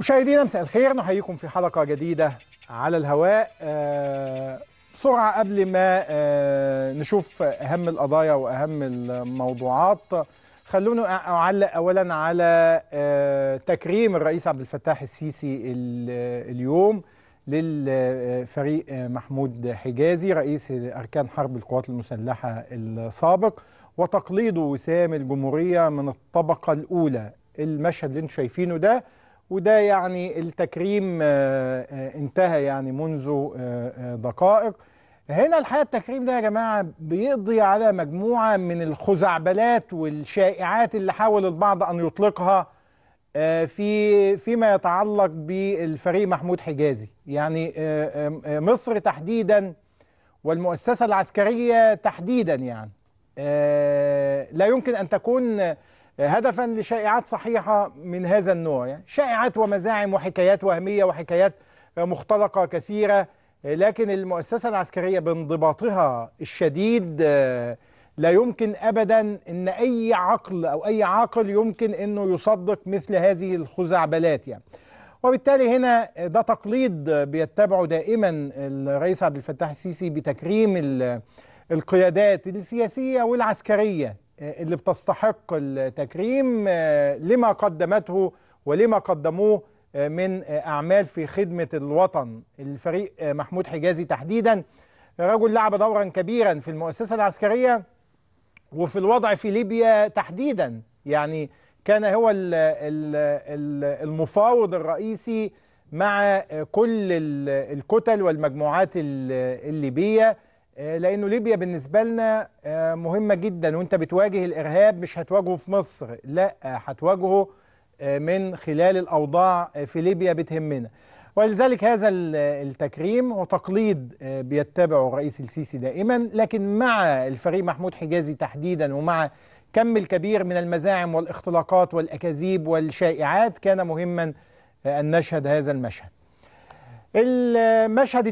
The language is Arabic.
مشاهدينا مساء الخير نحييكم في حلقة جديدة على الهواء آه، بسرعة قبل ما آه، نشوف أهم القضايا وأهم الموضوعات خلوني أعلق أولا على آه، تكريم الرئيس عبد الفتاح السيسي اليوم للفريق محمود حجازي رئيس أركان حرب القوات المسلحة السابق وتقليد وسام الجمهورية من الطبقة الأولى المشهد اللي انتم شايفينه ده وده يعني التكريم آه، آه، انتهى يعني منذ آه، دقائق هنا الحقيقه التكريم ده يا جماعه بيقضي على مجموعه من الخزعبلات والشائعات اللي حاول البعض ان يطلقها في فيما يتعلق بالفريق محمود حجازي يعني مصر تحديدا والمؤسسه العسكريه تحديدا يعني لا يمكن ان تكون هدفا لشائعات صحيحة من هذا النوع يعني شائعات ومزاعم وحكايات وهمية وحكايات مختلقة كثيرة لكن المؤسسة العسكرية بانضباطها الشديد آه، لا يمكن أبدا أن أي عقل أو أي عاقل يمكن أنه يصدق مثل هذه الخزعبلات يعني وبالتالي هنا آه، ده تقليد بيتبعه دائما الرئيس عبد الفتاح السيسي بتكريم القيادات السياسية والعسكرية اللي بتستحق التكريم آه، لما قدمته ولما قدموه آه، من آه، أعمال في خدمة الوطن الفريق محمود حجازي تحديدا رجل لعب دورا كبيرا في المؤسسة العسكرية وفي الوضع في ليبيا تحديدا يعني كان هو المفاوض الرئيسي مع كل الكتل والمجموعات الليبيه آه، لانه ليبيا بالنسبه لنا آه، مهمه جدا وانت بتواجه الارهاب مش هتواجهه في مصر لا آه، هتواجهه من خلال الاوضاع في ليبيا بتهمنا ولذلك هذا التكريم وتقليد بيتبعه الرئيس السيسي دائما لكن مع الفريق محمود حجازي تحديدا ومع كم الكبير من المزاعم والاختلاقات والاكاذيب والشائعات كان مهما ان نشهد هذا المشهد المشهد